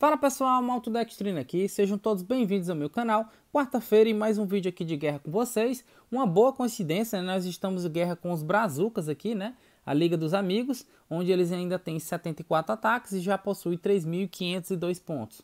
Fala pessoal, Malto da aqui, sejam todos bem-vindos ao meu canal. Quarta-feira e mais um vídeo aqui de guerra com vocês. Uma boa coincidência, né? nós estamos em guerra com os Brazucas aqui, né? A Liga dos Amigos, onde eles ainda têm 74 ataques e já possuem 3.502 pontos.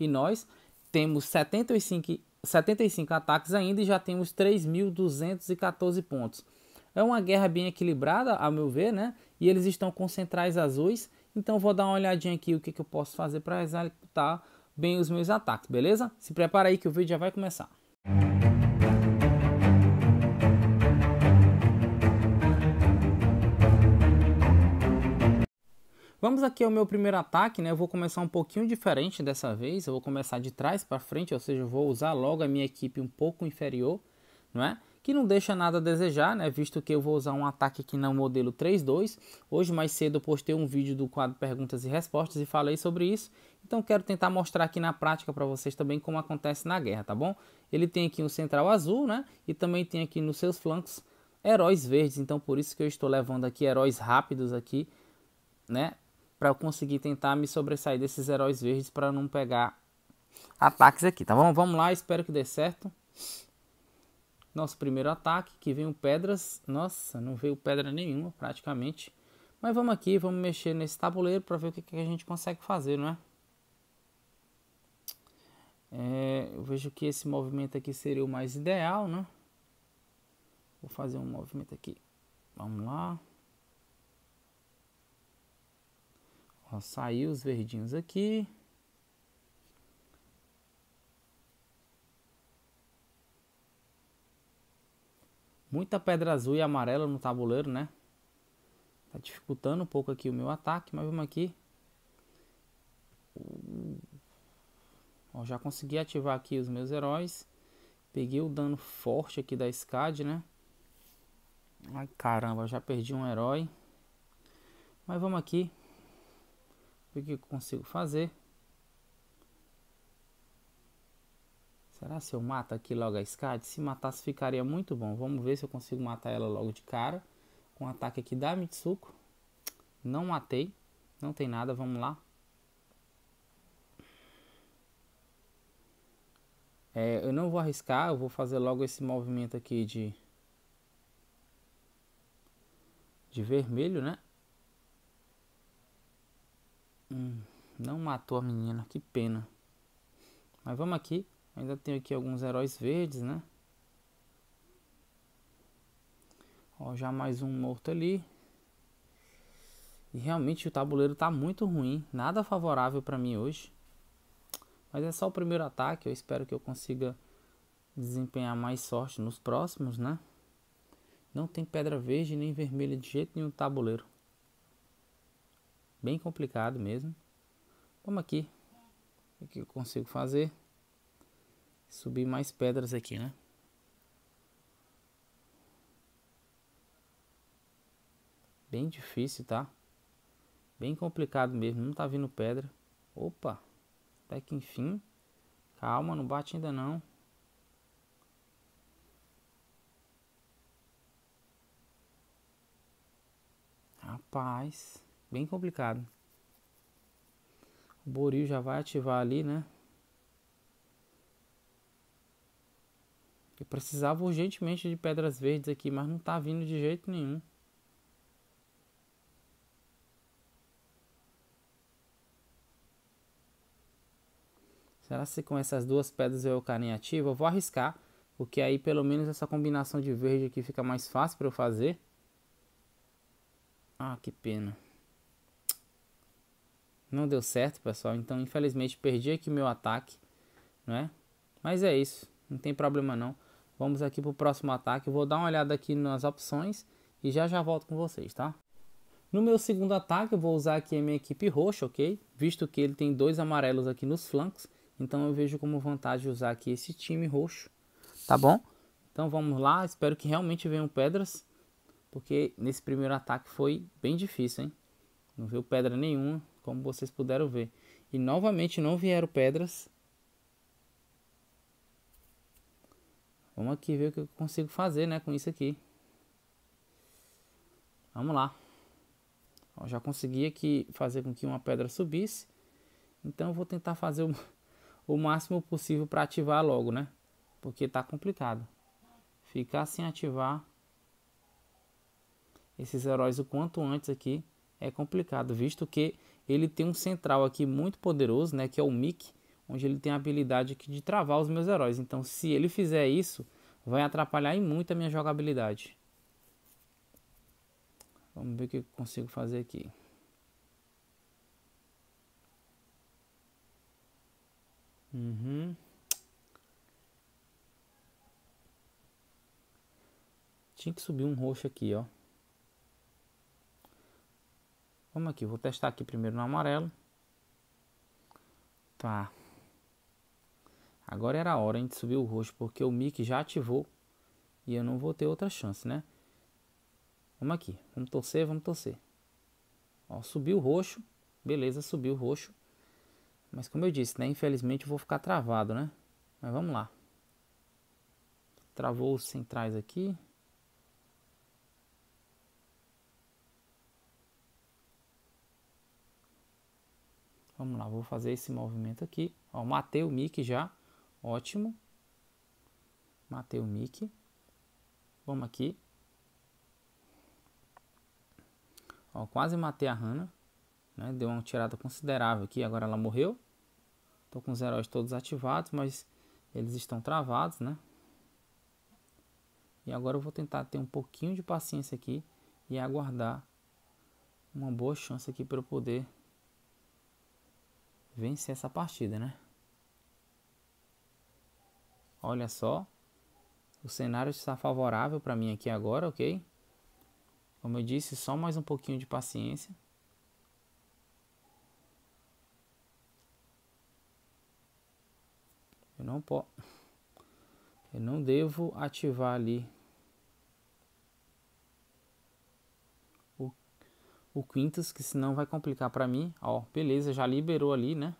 E nós temos 75, 75 ataques ainda e já temos 3.214 pontos. É uma guerra bem equilibrada, a meu ver, né? E eles estão com centrais azuis então vou dar uma olhadinha aqui o que, que eu posso fazer para executar bem os meus ataques, beleza? Se prepara aí que o vídeo já vai começar. Vamos aqui ao meu primeiro ataque, né? Eu vou começar um pouquinho diferente dessa vez. Eu vou começar de trás para frente, ou seja, eu vou usar logo a minha equipe um pouco inferior, não é? que não deixa nada a desejar, né? Visto que eu vou usar um ataque aqui no modelo 3.2. Hoje mais cedo eu postei um vídeo do quadro Perguntas e Respostas e falei sobre isso. Então quero tentar mostrar aqui na prática para vocês também como acontece na guerra, tá bom? Ele tem aqui um central azul, né? E também tem aqui nos seus flancos heróis verdes. Então por isso que eu estou levando aqui heróis rápidos aqui, né? Para eu conseguir tentar me sobressair desses heróis verdes para não pegar ataques aqui, tá bom? Vamos lá, espero que dê certo. Nosso primeiro ataque, que veio pedras. Nossa, não veio pedra nenhuma praticamente. Mas vamos aqui, vamos mexer nesse tabuleiro para ver o que, que, a gente consegue fazer, não é? é? Eu vejo que esse movimento aqui seria o mais ideal, né? Vou fazer um movimento aqui. Vamos lá. Ó, saiu os verdinhos aqui. Muita pedra azul e amarela no tabuleiro, né? Tá dificultando um pouco aqui o meu ataque, mas vamos aqui. Ó, já consegui ativar aqui os meus heróis. Peguei o dano forte aqui da SCAD, né? Ai, caramba, já perdi um herói. Mas vamos aqui. O que eu consigo fazer? Será se eu mato aqui logo a Skad? Se matasse ficaria muito bom. Vamos ver se eu consigo matar ela logo de cara. Com um ataque aqui da Mitsuko. Não matei. Não tem nada, vamos lá. É, eu não vou arriscar, eu vou fazer logo esse movimento aqui de... De vermelho, né? Hum, não matou a menina, que pena. Mas vamos aqui. Ainda tenho aqui alguns heróis verdes, né? Ó, já mais um morto ali. E realmente o tabuleiro tá muito ruim. Nada favorável para mim hoje. Mas é só o primeiro ataque. Eu espero que eu consiga desempenhar mais sorte nos próximos, né? Não tem pedra verde nem vermelha de jeito nenhum no tabuleiro. Bem complicado mesmo. Vamos aqui. O que eu consigo fazer? subir mais pedras aqui, né? Bem difícil, tá? Bem complicado mesmo, não tá vindo pedra. Opa, até que enfim. Calma, não bate ainda não. Rapaz, bem complicado. O Boril já vai ativar ali, né? Eu precisava urgentemente de pedras verdes aqui, mas não tá vindo de jeito nenhum. Será que se com essas duas pedras eu carinha ativo? Eu vou arriscar, porque aí pelo menos essa combinação de verde aqui fica mais fácil para eu fazer. Ah, que pena. Não deu certo, pessoal. Então, infelizmente, perdi aqui meu ataque, não é? Mas é isso. Não tem problema não. Vamos aqui para o próximo ataque. Vou dar uma olhada aqui nas opções e já já volto com vocês, tá? No meu segundo ataque, eu vou usar aqui a minha equipe roxa, ok? Visto que ele tem dois amarelos aqui nos flancos, então eu vejo como vantagem usar aqui esse time roxo, tá bom? Então vamos lá, espero que realmente venham pedras, porque nesse primeiro ataque foi bem difícil, hein? Não veio pedra nenhuma, como vocês puderam ver. E novamente não vieram pedras, Vamos aqui ver o que eu consigo fazer, né, com isso aqui. Vamos lá. Eu já consegui aqui fazer com que uma pedra subisse. Então eu vou tentar fazer o, o máximo possível para ativar logo, né? Porque tá complicado. Ficar sem ativar esses heróis o quanto antes aqui é complicado, visto que ele tem um central aqui muito poderoso, né, que é o Mick onde ele tem a habilidade aqui de travar os meus heróis. Então, se ele fizer isso, vai atrapalhar muito a minha jogabilidade. Vamos ver o que eu consigo fazer aqui. Uhum. Tinha que subir um roxo aqui, ó. Vamos aqui, vou testar aqui primeiro no amarelo. Tá. Agora era a hora de subir o roxo porque o Mickey já ativou e eu não vou ter outra chance, né? Vamos aqui, vamos torcer, vamos torcer. Ó, subiu o roxo, beleza, subiu o roxo. Mas como eu disse, né? Infelizmente eu vou ficar travado, né? Mas vamos lá. Travou os centrais aqui. Vamos lá, vou fazer esse movimento aqui. Ó, matei o Mickey já. Ótimo. Matei o mic. Vamos aqui. Ó, quase matei a Hannah. Né? Deu uma tirada considerável aqui. Agora ela morreu. Tô com os heróis todos ativados, mas eles estão travados, né? E agora eu vou tentar ter um pouquinho de paciência aqui e aguardar uma boa chance aqui para eu poder vencer essa partida, né? Olha só. O cenário está favorável para mim aqui agora, ok? Como eu disse, só mais um pouquinho de paciência. Eu não posso. Eu não devo ativar ali o, Quintus, que senão vai complicar para mim. Ó, beleza, já liberou ali, né?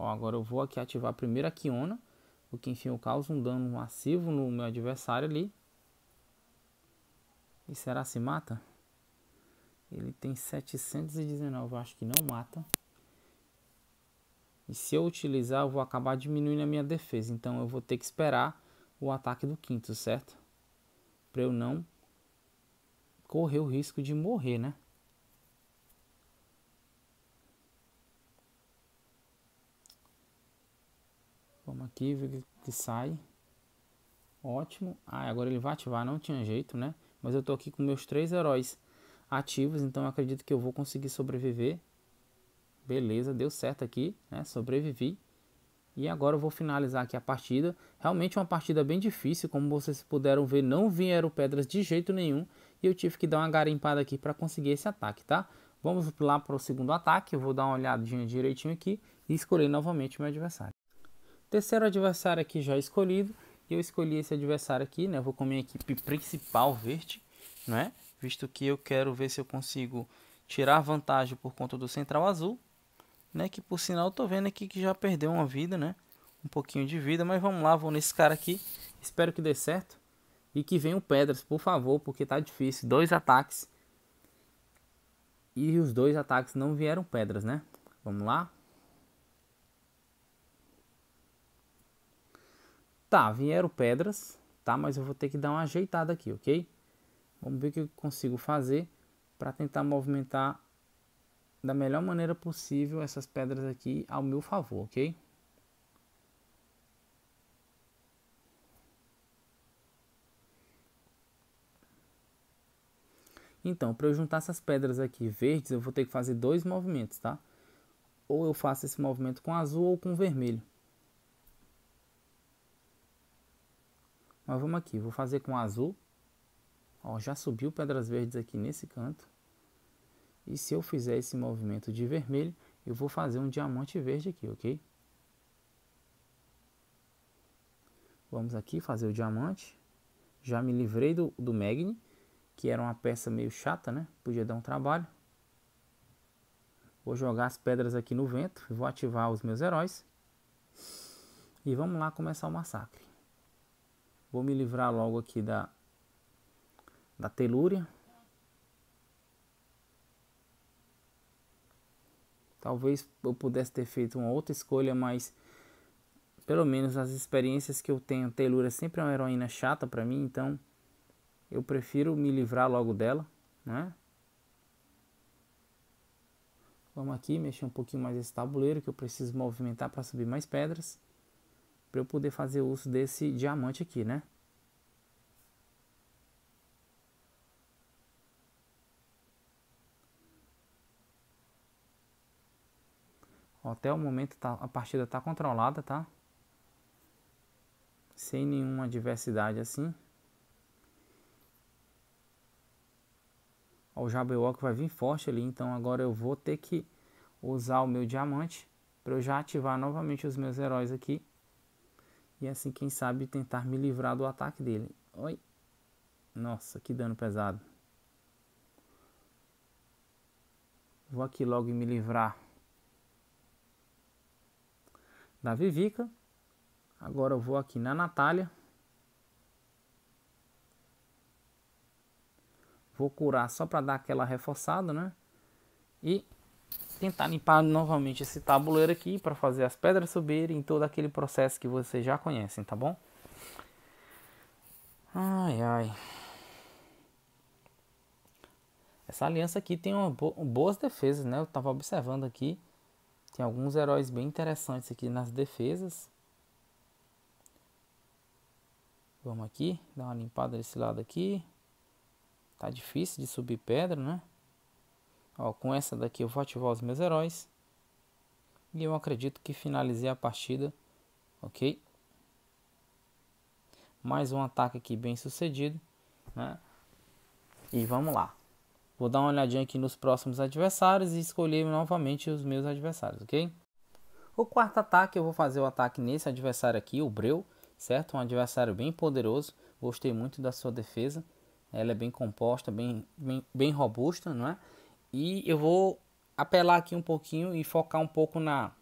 Ó, agora eu vou aqui ativar primeiro a Kiona, o que enfim eu causa um dano massivo no meu adversário ali. E será se mata? Ele tem 719, eu acho que não mata. E se eu utilizar, eu vou acabar diminuindo a minha defesa. Então eu vou ter que esperar o ataque do quinto, certo? Para eu não correr o risco de morrer, né? Vamos aqui ver que sai. Ótimo. Ah, agora ele vai ativar, não tinha jeito, né? Mas eu tô aqui com meus três heróis ativos, então eu acredito que eu vou conseguir sobreviver. Beleza, deu certo aqui, né? Sobrevivi. E agora eu vou finalizar aqui a partida. Realmente é uma partida bem difícil, como vocês puderam ver, não vieram pedras de jeito nenhum. E eu tive que dar uma garimpada aqui para conseguir esse ataque, tá? Vamos lá para o segundo ataque, eu vou dar uma olhadinha direitinho aqui e escolher novamente meu adversário. Terceiro adversário aqui já escolhido. E eu escolhi esse adversário aqui, né? Eu vou com a minha equipe principal verde, né? Visto que eu quero ver se eu consigo tirar vantagem por conta do central azul, né? Que por sinal eu tô vendo aqui que já perdeu uma vida, né? Um pouquinho de vida, mas vamos lá, vou nesse cara aqui. Espero que dê certo. E que venham pedras, por favor, porque tá difícil. Dois ataques. E os dois ataques não vieram pedras, né? Vamos lá. Tá, vieram pedras, tá? Mas eu vou ter que dar uma ajeitada aqui, ok? Vamos ver o que eu consigo fazer para tentar movimentar da melhor maneira possível essas pedras aqui ao meu favor, ok? Então, para eu juntar essas pedras aqui verdes, eu vou ter que fazer dois movimentos, tá? Ou eu faço esse movimento com azul ou com vermelho. Mas vamos aqui, vou fazer com azul. Ó, já subiu pedras verdes aqui nesse canto. E se eu fizer esse movimento de vermelho, eu vou fazer um diamante verde aqui, ok? Vamos aqui fazer o diamante. Já me livrei do, do Magni, que era uma peça meio chata, né? Podia dar um trabalho. Vou jogar as pedras aqui no vento, vou ativar os meus heróis. E vamos lá começar o massacre. Vou me livrar logo aqui da, da telúria. Talvez eu pudesse ter feito uma outra escolha, mas pelo menos as experiências que eu tenho, telúria sempre é uma heroína chata para mim, então eu prefiro me livrar logo dela, né? Vamos aqui mexer um pouquinho mais esse tabuleiro que eu preciso movimentar para subir mais pedras para eu poder fazer uso desse diamante aqui, né? Até o momento tá, a partida está controlada, tá? Sem nenhuma adversidade assim. Ó, o Jabberwock vai vir forte ali, então agora eu vou ter que usar o meu diamante para eu já ativar novamente os meus heróis aqui e é assim, quem sabe, tentar me livrar do ataque dele. Oi! Nossa, que dano pesado. Vou aqui logo me livrar da Vivica. Agora eu vou aqui na Natália. Vou curar só para dar aquela reforçada, né? E tentar limpar novamente esse tabuleiro aqui para fazer as pedras subirem, todo aquele processo que vocês já conhecem, tá bom? Ai, ai. Essa aliança aqui tem uma bo boas defesas, né? Eu estava observando aqui. Tem alguns heróis bem interessantes aqui nas defesas. Vamos aqui, dar uma limpada desse lado aqui. Tá difícil de subir pedra, né? Ó, com essa daqui eu vou ativar os meus heróis. E eu acredito que finalizei a partida. Ok? Mais um ataque aqui bem sucedido. Né? E vamos lá. Vou dar uma olhadinha aqui nos próximos adversários e escolher novamente os meus adversários, ok? O quarto ataque, eu vou fazer o ataque nesse adversário aqui, o Breu, certo? Um adversário bem poderoso. Gostei muito da sua defesa. Ela é bem composta, bem, bem, bem robusta, não é? E eu vou apelar aqui um pouquinho e focar um pouco na,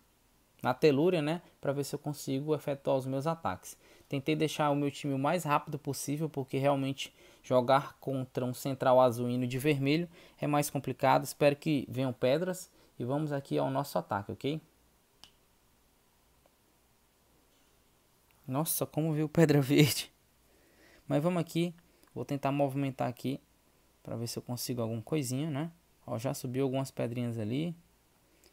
na telúria, né? Para ver se eu consigo efetuar os meus ataques. Tentei deixar o meu time o mais rápido possível, porque realmente jogar contra um central azulino de vermelho é mais complicado. Espero que venham pedras e vamos aqui ao nosso ataque, ok? Nossa, como veio pedra verde. Mas vamos aqui, vou tentar movimentar aqui para ver se eu consigo alguma coisinha, né? Ó, já subiu algumas pedrinhas ali.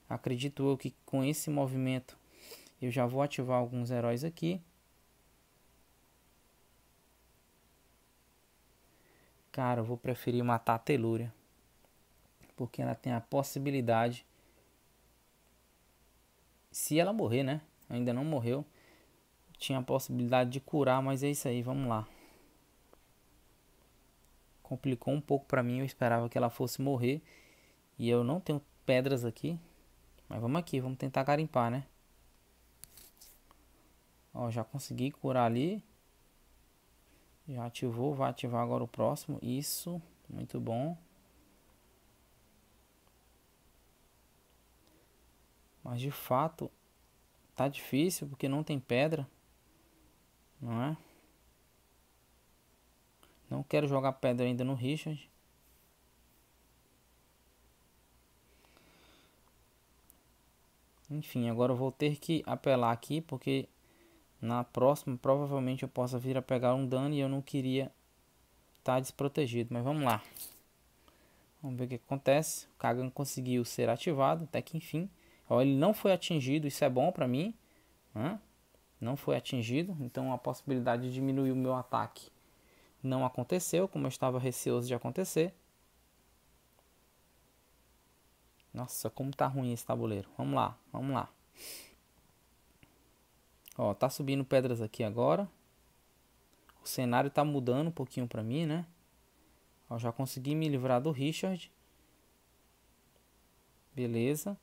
Acredito eu que com esse movimento eu já vou ativar alguns heróis aqui. Cara, eu vou preferir matar a Telúria. Porque ela tem a possibilidade. Se ela morrer, né? Ainda não morreu. Tinha a possibilidade de curar, mas é isso aí, vamos lá. Complicou um pouco pra mim, eu esperava que ela fosse morrer. E eu não tenho pedras aqui. Mas vamos aqui, vamos tentar garimpar, né? Ó, já consegui curar ali. Já ativou, vai ativar agora o próximo. Isso, muito bom. Mas de fato, tá difícil porque não tem pedra. Não é? Não quero jogar pedra ainda no Richard. Enfim, agora eu vou ter que apelar aqui, porque na próxima provavelmente eu possa vir a pegar um dano e eu não queria estar tá desprotegido. Mas vamos lá. Vamos ver o que acontece. O Kagan conseguiu ser ativado, até que enfim. Ó, ele não foi atingido, isso é bom para mim. Né? Não foi atingido, então a possibilidade de diminuir o meu ataque não aconteceu, como eu estava receoso de acontecer. Nossa, como tá ruim esse tabuleiro. Vamos lá, vamos lá. Ó, tá subindo pedras aqui agora. O cenário tá mudando um pouquinho pra mim, né? Ó, já consegui me livrar do Richard. Beleza.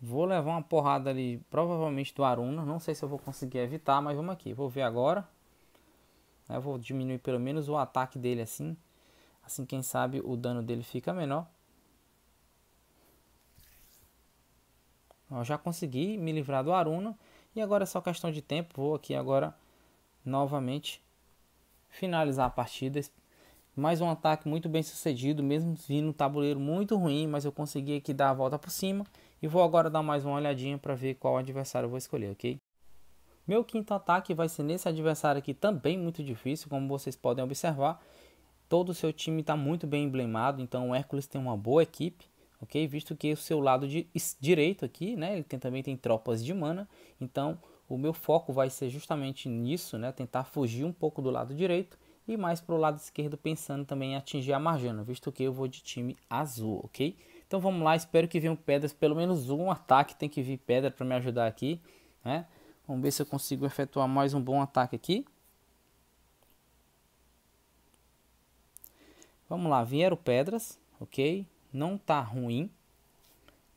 Vou levar uma porrada ali, provavelmente do Aruna. Não sei se eu vou conseguir evitar, mas vamos aqui. Vou ver agora. Eu né, vou diminuir pelo menos o ataque dele assim. Assim, quem sabe, o dano dele fica menor. Eu já consegui me livrar do Aruna e agora é só questão de tempo. Vou aqui agora novamente finalizar a partida. Mais um ataque muito bem sucedido, mesmo vindo um tabuleiro muito ruim, mas eu consegui aqui dar a volta por cima. E vou agora dar mais uma olhadinha para ver qual adversário eu vou escolher, ok? Meu quinto ataque vai ser nesse adversário aqui também muito difícil, como vocês podem observar. Todo o seu time está muito bem emblemado, então o Hércules tem uma boa equipe ok? Visto que o seu lado de, direito aqui, né, ele tem, também tem tropas de mana, então o meu foco vai ser justamente nisso, né, tentar fugir um pouco do lado direito e mais para o lado esquerdo pensando também em atingir a Marjana, visto que eu vou de time azul, ok? Então vamos lá, espero que venham pedras, pelo menos um ataque tem que vir pedra para me ajudar aqui, né? Vamos ver se eu consigo efetuar mais um bom ataque aqui. Vamos lá, vieram pedras, ok? não tá ruim,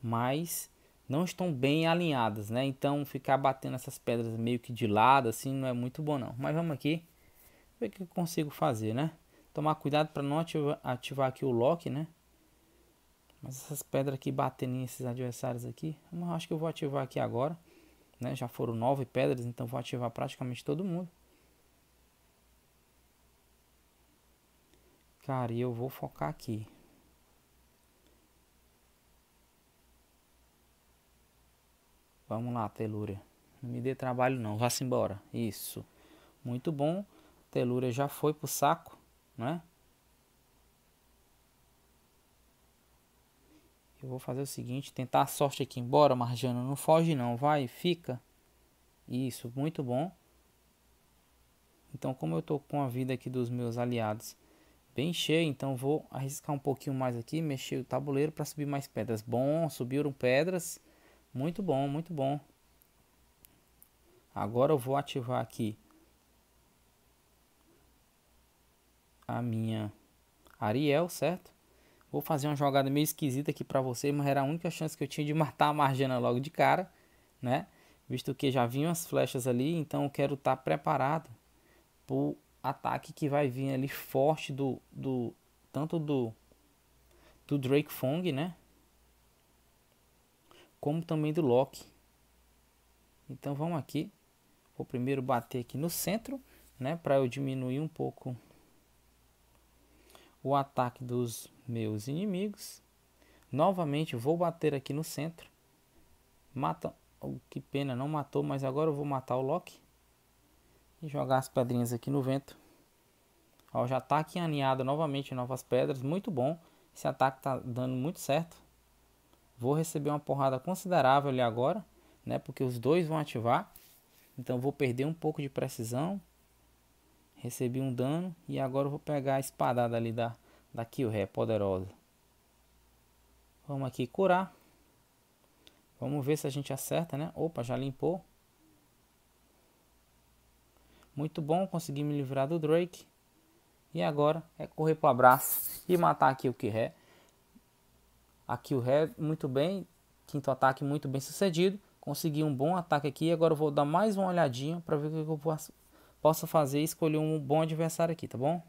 mas não estão bem alinhadas, né? Então ficar batendo essas pedras meio que de lado assim não é muito bom não. Mas vamos aqui ver o que eu consigo fazer, né? Tomar cuidado para não ativar, aqui o lock, né? Mas essas pedras aqui batendo nesses adversários aqui, eu acho que eu vou ativar aqui agora, né? Já foram nove pedras, então vou ativar praticamente todo mundo. Cara, e eu vou focar aqui. Vamos lá, Telúria. Não me dê trabalho não, vá-se embora. Isso. Muito bom. Telúria já foi pro saco, né? Eu vou fazer o seguinte, tentar a sorte aqui. Embora, Marjana, não foge não, vai, fica. Isso, muito bom. Então, como eu estou com a vida aqui dos meus aliados bem cheia, então vou arriscar um pouquinho mais aqui, mexer o tabuleiro para subir mais pedras. Bom, subiram pedras. Muito bom, muito bom. Agora eu vou ativar aqui a minha Ariel, certo? Vou fazer uma jogada meio esquisita aqui para vocês, mas era a única chance que eu tinha de matar a Marjana logo de cara, né? Visto que já vinham as flechas ali, então eu quero estar tá preparado pro ataque que vai vir ali forte do, do tanto do do Drake Fong, né? como também do lock. Então vamos aqui, vou primeiro bater aqui no centro, né, para eu diminuir um pouco o ataque dos meus inimigos. Novamente vou bater aqui no centro. Mata, oh, que pena, não matou, mas agora eu vou matar o Loki. E jogar as pedrinhas aqui no vento. Ó, já está aqui aninhado novamente novas pedras, muito bom. Esse ataque está dando muito certo. Vou receber uma porrada considerável ali agora, né? Porque os dois vão ativar. Então vou perder um pouco de precisão. Recebi um dano e agora vou pegar a espadada ali da, da o Ré, poderosa. Vamos aqui curar. Vamos ver se a gente acerta, né? Opa, já limpou. Muito bom, consegui me livrar do Drake. E agora é correr para o abraço e matar aqui o que é. Aqui o Killhead muito bem, quinto ataque muito bem sucedido. Consegui um bom ataque aqui, agora eu vou dar mais uma olhadinha para ver o que eu posso, posso fazer e escolher um bom adversário aqui, tá bom?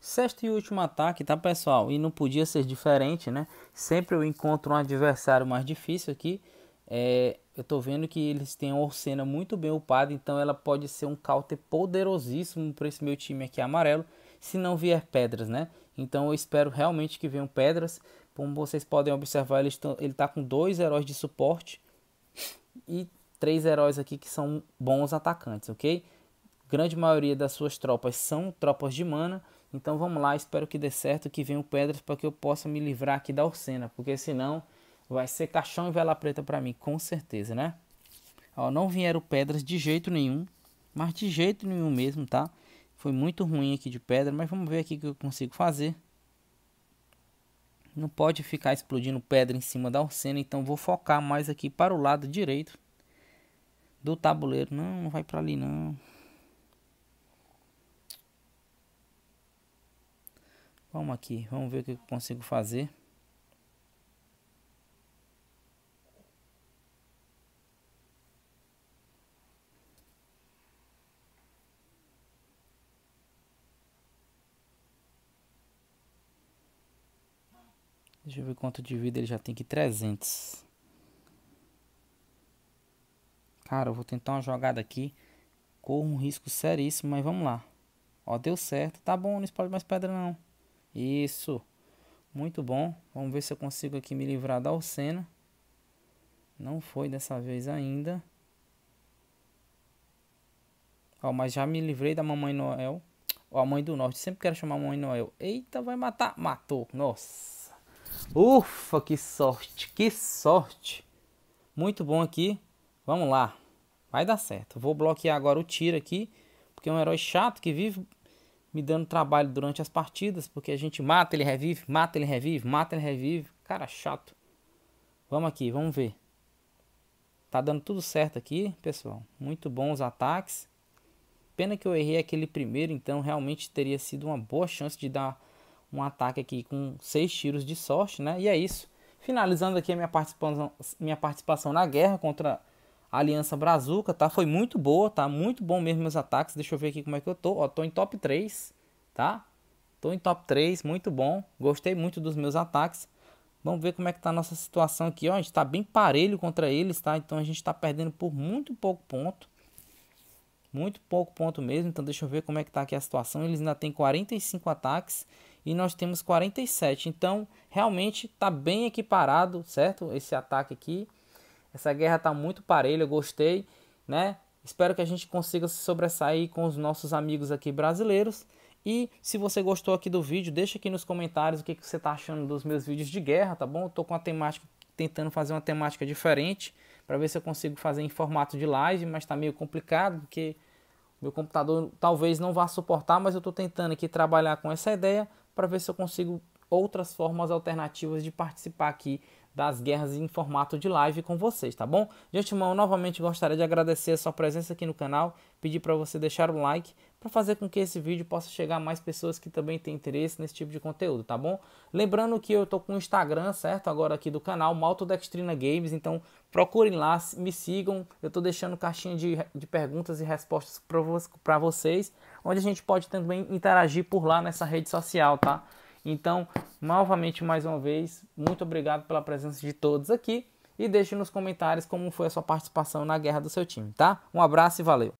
Sexto e último ataque, tá pessoal? E não podia ser diferente, né? Sempre eu encontro um adversário mais difícil aqui. É, eu tô vendo que eles têm a Orsena muito bem upada, então ela pode ser um counter poderosíssimo para esse meu time aqui amarelo, se não vier pedras, né? Então eu espero realmente que venham pedras. Como vocês podem observar, ele está com dois heróis de suporte e três heróis aqui que são bons atacantes, ok? Grande maioria das suas tropas são tropas de mana. Então vamos lá, espero que dê certo, que venham pedras para que eu possa me livrar aqui da Orsena porque senão vai ser caixão e vela preta para mim, com certeza, né? Ó, não vieram pedras de jeito nenhum, mas de jeito nenhum mesmo, tá? Foi muito ruim aqui de pedra, mas vamos ver aqui o que eu consigo fazer não pode ficar explodindo pedra em cima da Orsena, então vou focar mais aqui para o lado direito do tabuleiro. Não, não vai para ali não. Vamos aqui, vamos ver o que eu consigo fazer. Deixa eu ver quanto de vida ele já tem aqui. 300. Cara, eu vou tentar uma jogada aqui. Corro um risco seríssimo, mas vamos lá. Ó, deu certo. Tá bom, não explode mais pedra não. Isso. Muito bom. Vamos ver se eu consigo aqui me livrar da Alcena. Não foi dessa vez ainda. Ó, mas já me livrei da Mamãe Noel. Ó, a Mãe do Norte. Sempre quero chamar a Mãe Noel. Eita, vai matar. Matou. Nossa. Ufa, que sorte, que sorte. Muito bom aqui. Vamos lá. Vai dar certo. Vou bloquear agora o tiro aqui, porque é um herói chato que vive me dando trabalho durante as partidas, porque a gente mata, ele revive, mata, ele revive, mata, ele revive. Cara, chato. Vamos aqui, vamos ver. Tá dando tudo certo aqui, pessoal. Muito bom os ataques. Pena que eu errei aquele primeiro, então realmente teria sido uma boa chance de dar um ataque aqui com seis tiros de sorte, né? E é isso. Finalizando aqui a minha participação, minha participação na guerra contra a Aliança Brazuca, tá? Foi muito boa, tá? Muito bom mesmo meus ataques. Deixa eu ver aqui como é que eu tô. Ó, tô em top 3, tá? Tô em top 3, muito bom. Gostei muito dos meus ataques. Vamos ver como é que tá a nossa situação aqui, ó. A gente tá bem parelho contra eles, tá? Então a gente tá perdendo por muito pouco ponto. Muito pouco ponto mesmo. Então deixa eu ver como é que tá aqui a situação. Eles ainda têm 45 ataques e nós temos 47. Então, realmente está bem equiparado, certo? Esse ataque aqui. Essa guerra está muito parelha, eu gostei, né? Espero que a gente consiga se sobressair com os nossos amigos aqui brasileiros. E se você gostou aqui do vídeo, deixa aqui nos comentários o que, que você está achando dos meus vídeos de guerra, tá bom? Eu tô com a temática, tentando fazer uma temática diferente para ver se eu consigo fazer em formato de live, mas está meio complicado porque meu computador talvez não vá suportar, mas eu estou tentando aqui trabalhar com essa ideia para ver se eu consigo outras formas alternativas de participar aqui das guerras em formato de live com vocês, tá bom? De antemão, novamente gostaria de agradecer a sua presença aqui no canal, pedir para você deixar o like, para fazer com que esse vídeo possa chegar a mais pessoas que também têm interesse nesse tipo de conteúdo, tá bom? Lembrando que eu tô com o Instagram, certo? Agora aqui do canal, Maltodextrina Games, então procurem lá, me sigam, eu tô deixando caixinha de, de perguntas e respostas para vocês, onde a gente pode também interagir por lá nessa rede social, tá? Então, novamente, mais uma vez, muito obrigado pela presença de todos aqui e deixe nos comentários como foi a sua participação na guerra do seu time, tá? Um abraço e valeu!